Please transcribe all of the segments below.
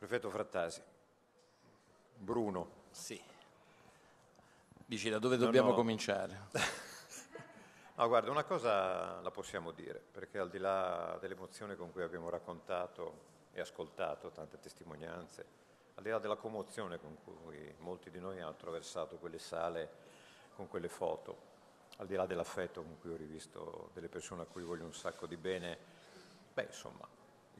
Prefetto Frattasi. Bruno. Sì. Dici da dove dobbiamo no, no. cominciare? no, guarda, una cosa la possiamo dire, perché al di là dell'emozione con cui abbiamo raccontato e ascoltato tante testimonianze, al di là della commozione con cui molti di noi hanno attraversato quelle sale con quelle foto, al di là dell'affetto con cui ho rivisto delle persone a cui voglio un sacco di bene, beh, insomma,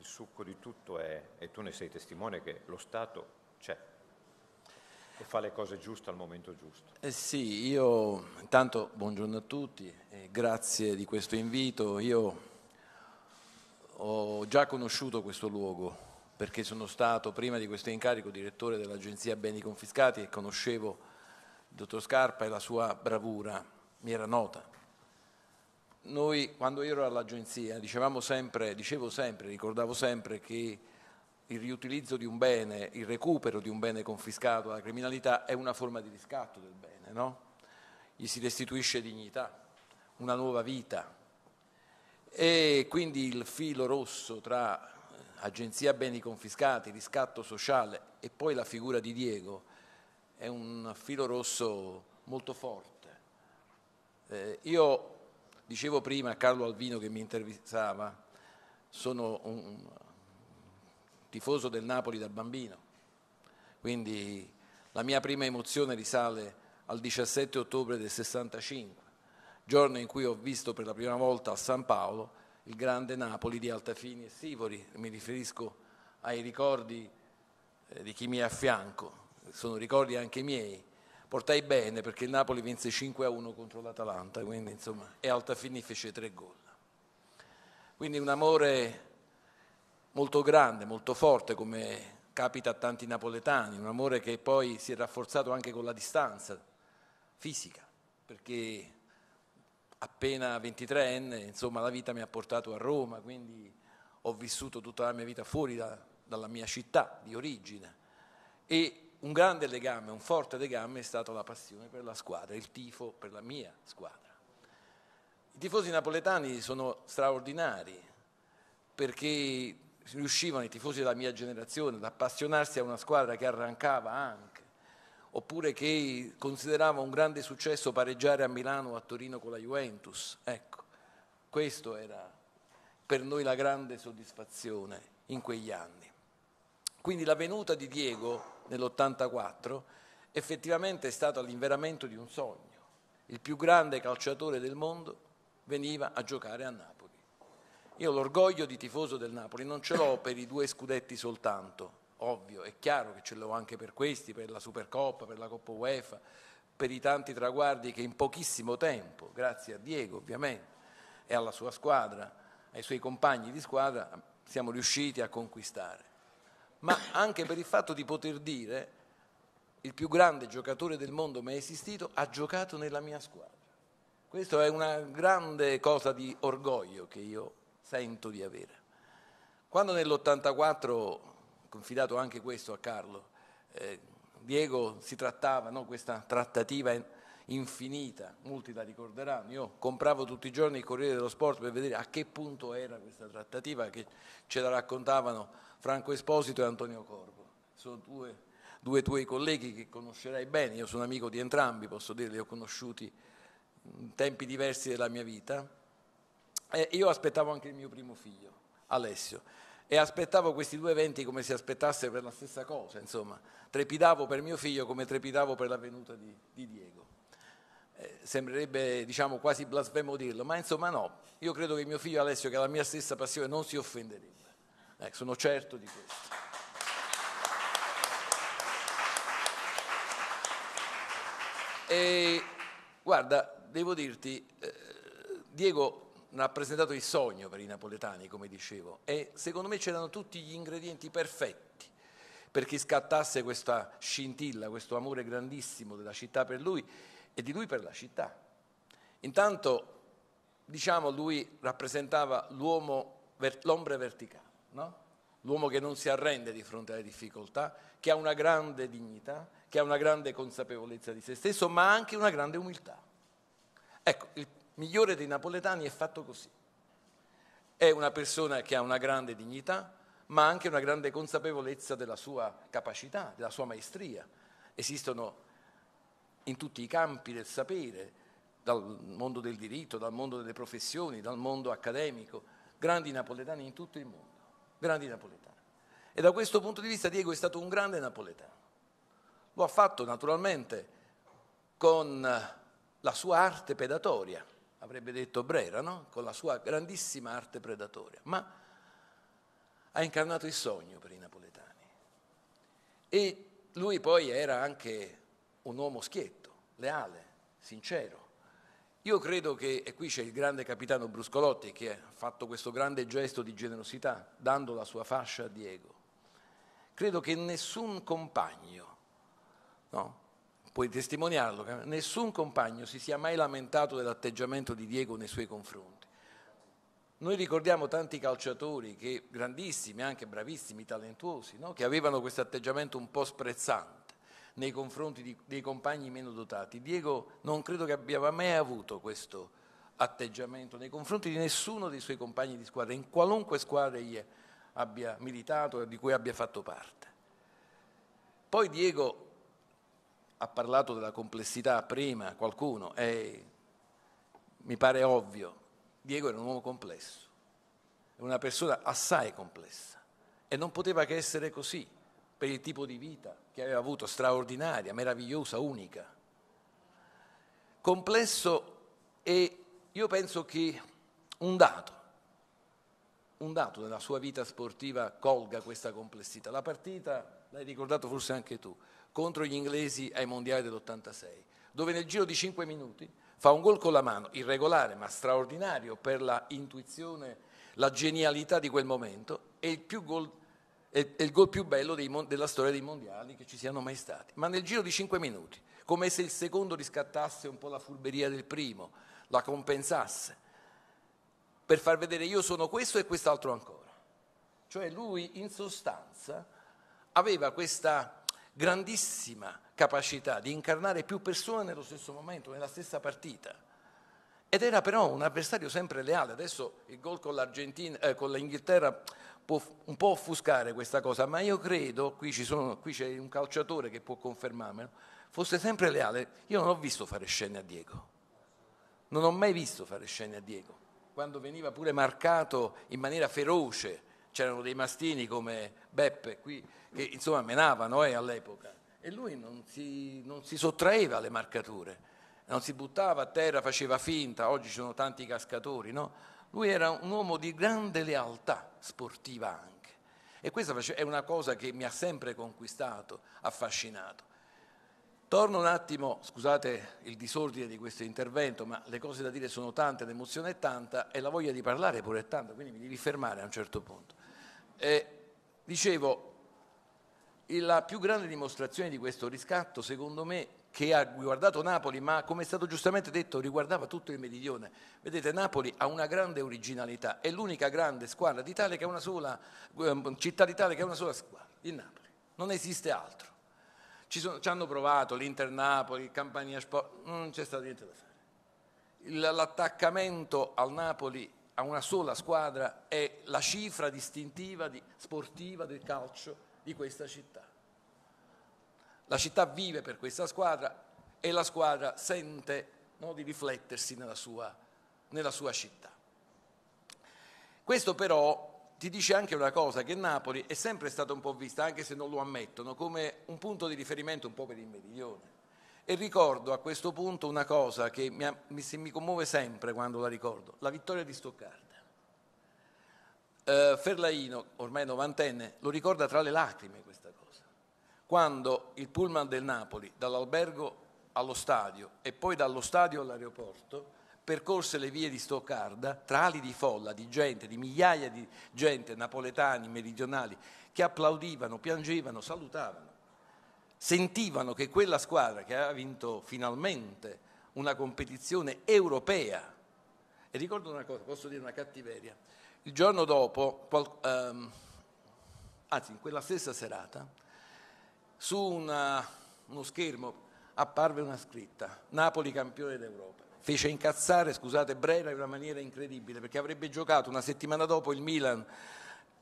il succo di tutto è, e tu ne sei testimone, che lo Stato c'è e fa le cose giuste al momento giusto. Eh sì, io intanto buongiorno a tutti, grazie di questo invito. Io ho già conosciuto questo luogo perché sono stato prima di questo incarico direttore dell'Agenzia Beni Confiscati e conoscevo il dottor Scarpa e la sua bravura, mi era nota noi quando ero all'agenzia dicevamo sempre, dicevo sempre, ricordavo sempre che il riutilizzo di un bene, il recupero di un bene confiscato alla criminalità è una forma di riscatto del bene, no? Gli si restituisce dignità, una nuova vita. E quindi il filo rosso tra eh, agenzia beni confiscati, riscatto sociale e poi la figura di Diego è un filo rosso molto forte. Eh, io Dicevo prima a Carlo Alvino che mi intervistava, sono un tifoso del Napoli da bambino, quindi la mia prima emozione risale al 17 ottobre del 65, giorno in cui ho visto per la prima volta a San Paolo il grande Napoli di Altafini e Sivori, mi riferisco ai ricordi eh, di chi mi è a fianco, sono ricordi anche miei, portai bene perché il Napoli vinse 5 a 1 contro l'Atalanta, quindi insomma, e Altafini fece tre gol. Quindi un amore molto grande, molto forte, come capita a tanti napoletani, un amore che poi si è rafforzato anche con la distanza fisica, perché appena 23enne, insomma, la vita mi ha portato a Roma, quindi ho vissuto tutta la mia vita fuori da, dalla mia città di origine. E un grande legame, un forte legame è stata la passione per la squadra, il tifo per la mia squadra. I tifosi napoletani sono straordinari perché riuscivano i tifosi della mia generazione ad appassionarsi a una squadra che arrancava anche, oppure che considerava un grande successo pareggiare a Milano o a Torino con la Juventus. Ecco, questo era per noi la grande soddisfazione in quegli anni. Quindi la venuta di Diego nell'84 effettivamente è stata l'inveramento di un sogno. Il più grande calciatore del mondo veniva a giocare a Napoli. Io l'orgoglio di tifoso del Napoli non ce l'ho per i due scudetti soltanto, ovvio, è chiaro che ce l'ho anche per questi, per la Supercoppa, per la Coppa UEFA, per i tanti traguardi che in pochissimo tempo, grazie a Diego ovviamente e alla sua squadra, ai suoi compagni di squadra, siamo riusciti a conquistare ma anche per il fatto di poter dire il più grande giocatore del mondo mai esistito ha giocato nella mia squadra. Questa è una grande cosa di orgoglio che io sento di avere. Quando nell'84, confidato anche questo a Carlo, eh, Diego si trattava, no, questa trattativa infinita, molti la ricorderanno, io compravo tutti i giorni il Corriere dello Sport per vedere a che punto era questa trattativa che ce la raccontavano Franco Esposito e Antonio Corvo, sono due, due tuoi colleghi che conoscerai bene, io sono amico di entrambi, posso dire, li ho conosciuti in tempi diversi della mia vita, e io aspettavo anche il mio primo figlio, Alessio e aspettavo questi due eventi come se aspettasse per la stessa cosa, insomma, trepidavo per mio figlio come trepidavo per la venuta di, di Diego. Eh, sembrerebbe diciamo, quasi blasfemo dirlo, ma insomma no, io credo che mio figlio Alessio, che ha la mia stessa passione, non si offenderebbe. Eh, sono certo di questo. E, guarda, devo dirti, eh, Diego ha rappresentato il sogno per i napoletani, come dicevo, e secondo me c'erano tutti gli ingredienti perfetti perché scattasse questa scintilla, questo amore grandissimo della città per lui e di lui per la città. Intanto, diciamo, lui rappresentava l'uomo, l'ombra verticale, no? l'uomo che non si arrende di fronte alle difficoltà, che ha una grande dignità, che ha una grande consapevolezza di se stesso, ma anche una grande umiltà. Ecco, il migliore dei napoletani è fatto così. È una persona che ha una grande dignità, ma anche una grande consapevolezza della sua capacità, della sua maestria. Esistono in tutti i campi del sapere, dal mondo del diritto, dal mondo delle professioni, dal mondo accademico, grandi napoletani in tutto il mondo, grandi napoletani. E da questo punto di vista Diego è stato un grande napoletano. Lo ha fatto naturalmente con la sua arte predatoria, avrebbe detto Brera, no? con la sua grandissima arte predatoria, ma ha incarnato il sogno per i napoletani. E lui poi era anche un uomo schietto, leale, sincero. Io credo che, e qui c'è il grande capitano Bruscolotti che ha fatto questo grande gesto di generosità, dando la sua fascia a Diego, credo che nessun compagno, no? puoi testimoniarlo, nessun compagno si sia mai lamentato dell'atteggiamento di Diego nei suoi confronti. Noi ricordiamo tanti calciatori che, grandissimi, anche bravissimi, talentuosi, no? che avevano questo atteggiamento un po' sprezzante nei confronti di, dei compagni meno dotati. Diego non credo che abbia mai avuto questo atteggiamento nei confronti di nessuno dei suoi compagni di squadra, in qualunque squadra egli abbia militato e di cui abbia fatto parte. Poi Diego ha parlato della complessità prima, qualcuno, e mi pare ovvio, Diego era un uomo complesso, una persona assai complessa e non poteva che essere così per il tipo di vita che aveva avuto, straordinaria, meravigliosa, unica. Complesso e io penso che un dato, un dato della sua vita sportiva colga questa complessità. La partita, l'hai ricordato forse anche tu, contro gli inglesi ai mondiali dell'86, dove nel giro di 5 minuti fa un gol con la mano, irregolare ma straordinario per la intuizione, la genialità di quel momento, e il più gol è, è il gol più bello dei, della storia dei mondiali che ci siano mai stati, ma nel giro di cinque minuti, come se il secondo riscattasse un po' la furberia del primo, la compensasse, per far vedere io sono questo e quest'altro ancora. Cioè lui in sostanza aveva questa grandissima capacità di incarnare più persone nello stesso momento, nella stessa partita. Ed era però un avversario sempre leale. Adesso il gol con, eh, con l'Inghilterra può un po' offuscare questa cosa, ma io credo, qui, sono, qui c'è un calciatore che può confermarmelo, fosse sempre leale. Io non ho visto fare scene a Diego, non ho mai visto fare scene a Diego, quando veniva pure marcato in maniera feroce, c'erano dei mastini come Beppe qui, che insomma menavano eh, all'epoca, e lui non si, non si sottraeva alle marcature, non si buttava a terra, faceva finta, oggi ci sono tanti cascatori, no? Lui era un uomo di grande lealtà sportiva anche. E questa è una cosa che mi ha sempre conquistato, affascinato. Torno un attimo, scusate il disordine di questo intervento, ma le cose da dire sono tante, l'emozione è tanta e la voglia di parlare pure è tanta, quindi mi devi fermare a un certo punto. E eh, dicevo, la più grande dimostrazione di questo riscatto, secondo me, che ha riguardato Napoli, ma come è stato giustamente detto, riguardava tutto il meridione. Vedete, Napoli ha una grande originalità, è l'unica grande squadra d'Italia che è una sola, ehm, città d'Italia che è una sola squadra, il Napoli. Non esiste altro. Ci, sono, ci hanno provato l'Inter Napoli, il Campania Sport, non c'è stato niente da fare. L'attaccamento al Napoli a una sola squadra è la cifra distintiva di, sportiva del calcio di questa città. La città vive per questa squadra e la squadra sente no, di riflettersi nella sua, nella sua città. Questo però ti dice anche una cosa, che Napoli è sempre stata un po' vista, anche se non lo ammettono, come un punto di riferimento un po' per il meridione. E ricordo a questo punto una cosa che mi, se mi commuove sempre quando la ricordo, la vittoria di Stoccarda eh, Ferlaino, ormai novantenne, lo ricorda tra le lacrime questa cosa. Quando il pullman del Napoli, dall'albergo allo stadio e poi dallo stadio all'aeroporto, percorse le vie di Stoccarda tra ali di folla, di gente, di migliaia di gente, napoletani, meridionali, che applaudivano, piangevano, salutavano. Sentivano che quella squadra che aveva vinto finalmente una competizione europea e ricordo una cosa, posso dire una cattiveria. Il giorno dopo, qual, ehm, anzi in quella stessa serata, su una, uno schermo apparve una scritta, Napoli campione d'Europa. Fece incazzare, scusate, Brera in una maniera incredibile, perché avrebbe giocato una settimana dopo il Milan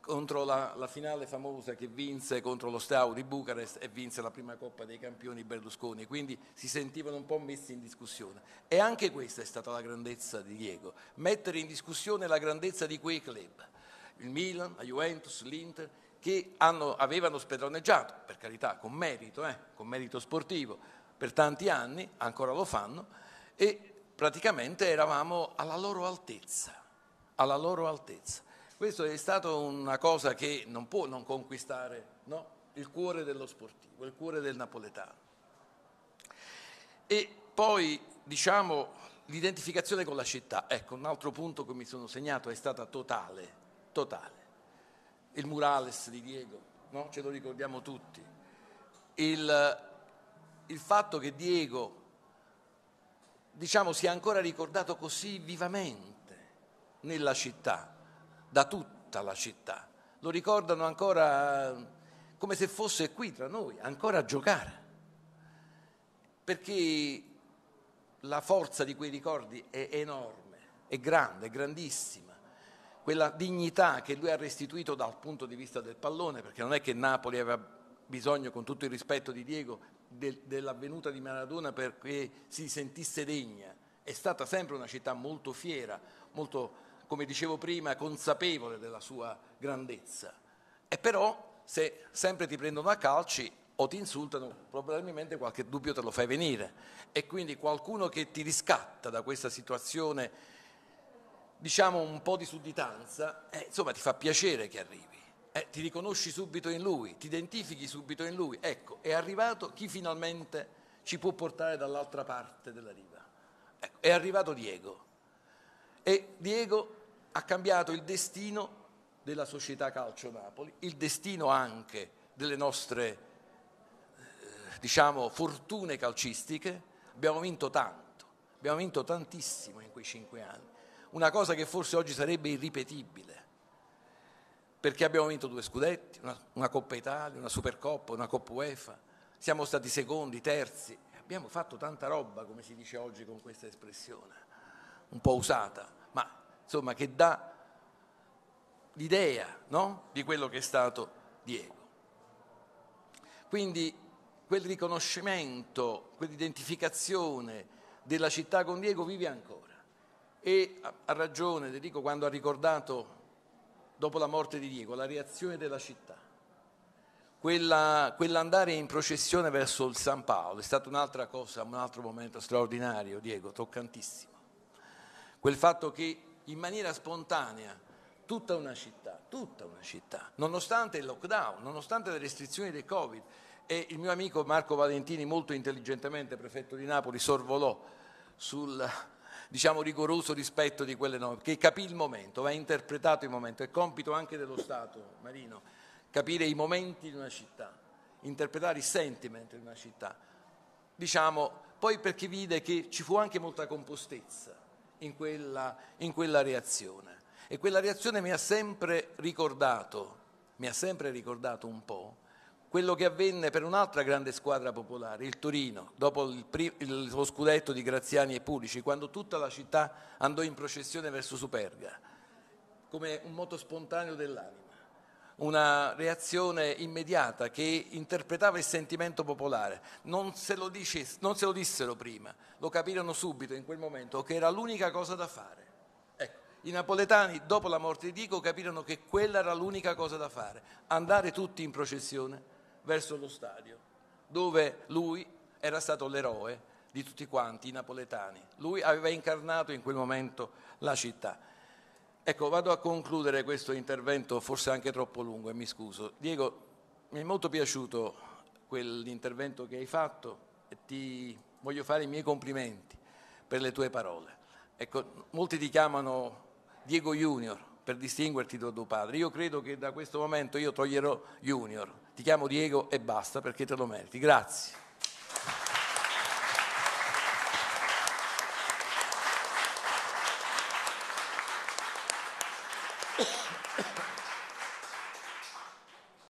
contro la, la, finale famosa che vinse contro lo Stau di Bucarest e vinse la prima Coppa dei Campioni Berlusconi, quindi si sentivano un po' messi in discussione. E anche questa è stata la grandezza di Diego, mettere in discussione la grandezza di quei club, il Milan, la Juventus, l'Inter, che hanno, avevano spedroneggiato, per carità, con merito, eh, con merito sportivo, per tanti anni, ancora lo fanno, e praticamente eravamo alla loro altezza, alla loro altezza. Questo è stato una cosa che non può non conquistare no? il cuore dello sportivo, il cuore del napoletano. E poi diciamo l'identificazione con la città, ecco un altro punto che mi sono segnato è stata totale, totale. Il murales di Diego, no? ce lo ricordiamo tutti. Il, il fatto che Diego diciamo, sia ancora ricordato così vivamente nella città da tutta la città. Lo ricordano ancora come se fosse qui tra noi, ancora a giocare. Perché la forza di quei ricordi è enorme, è grande, è grandissima. Quella dignità che lui ha restituito dal punto di vista del pallone, perché non è che Napoli aveva bisogno, con tutto il rispetto di Diego, de- dell'avvenuta di Maradona perché si sentisse degna. È stata sempre una città molto fiera, molto come dicevo prima, consapevole della sua grandezza. E però se sempre ti prendono a calci o ti insultano, probabilmente qualche dubbio te lo fai venire. E quindi qualcuno che ti riscatta da questa situazione, diciamo un po' di sudditanza, eh, insomma ti fa piacere che arrivi. Eh, ti riconosci subito in lui, ti identifichi subito in lui. Ecco, è arrivato chi finalmente ci può portare dall'altra parte della riva. Ecco, è arrivato Diego. E Diego ha cambiato il destino della società Calcio Napoli, il destino anche delle nostre eh, diciamo, fortune calcistiche. Abbiamo vinto tanto, abbiamo vinto tantissimo in quei cinque anni, una cosa che forse oggi sarebbe irripetibile, perché abbiamo vinto due scudetti, una, una Coppa Italia, una Supercoppa, una Coppa UEFA, siamo stati secondi, terzi, abbiamo fatto tanta roba, come si dice oggi con questa espressione, un po' usata insomma, che dà l'idea no? di quello che è stato Diego. Quindi quel riconoscimento, quell'identificazione della città con Diego vive ancora. E ha ragione Enrico quando ha ricordato, dopo la morte di Diego, la reazione della città. Quella, quell'andare in processione verso il San Paolo è stata un'altra cosa, un altro momento straordinario, Diego, toccantissimo. Quel fatto che in maniera spontanea tutta una città, tutta una città, nonostante il lockdown, nonostante le restrizioni del Covid. E il mio amico Marco Valentini, molto intelligentemente prefetto di Napoli, sorvolò sul diciamo, rigoroso rispetto di quelle norme, che capì il momento, va interpretato il momento, è compito anche dello Stato, Marino, capire i momenti di una città, interpretare i sentimenti di una città. Diciamo, poi perché vide che ci fu anche molta compostezza, in quella, in quella reazione. E quella reazione mi ha sempre ricordato, mi ha sempre ricordato un po' quello che avvenne per un'altra grande squadra popolare, il Torino, dopo il pri- il, lo scudetto di Graziani e Pulici, quando tutta la città andò in processione verso Superga, come un moto spontaneo dell'anima una reazione immediata che interpretava il sentimento popolare. Non se, dice, non se lo, dissero prima, lo capirono subito in quel momento che era l'unica cosa da fare. Ecco, I napoletani dopo la morte di Dico capirono che quella era l'unica cosa da fare, andare tutti in processione verso lo stadio dove lui era stato l'eroe di tutti quanti i napoletani. Lui aveva incarnato in quel momento la città. Ecco, vado a concludere questo intervento, forse anche troppo lungo, e mi scuso. Diego, mi è molto piaciuto quell'intervento che hai fatto e ti voglio fare i miei complimenti per le tue parole. Ecco, molti ti chiamano Diego Junior per distinguerti da tuo padre. Io credo che da questo momento io toglierò Junior, ti chiamo Diego e basta perché te lo meriti. Grazie.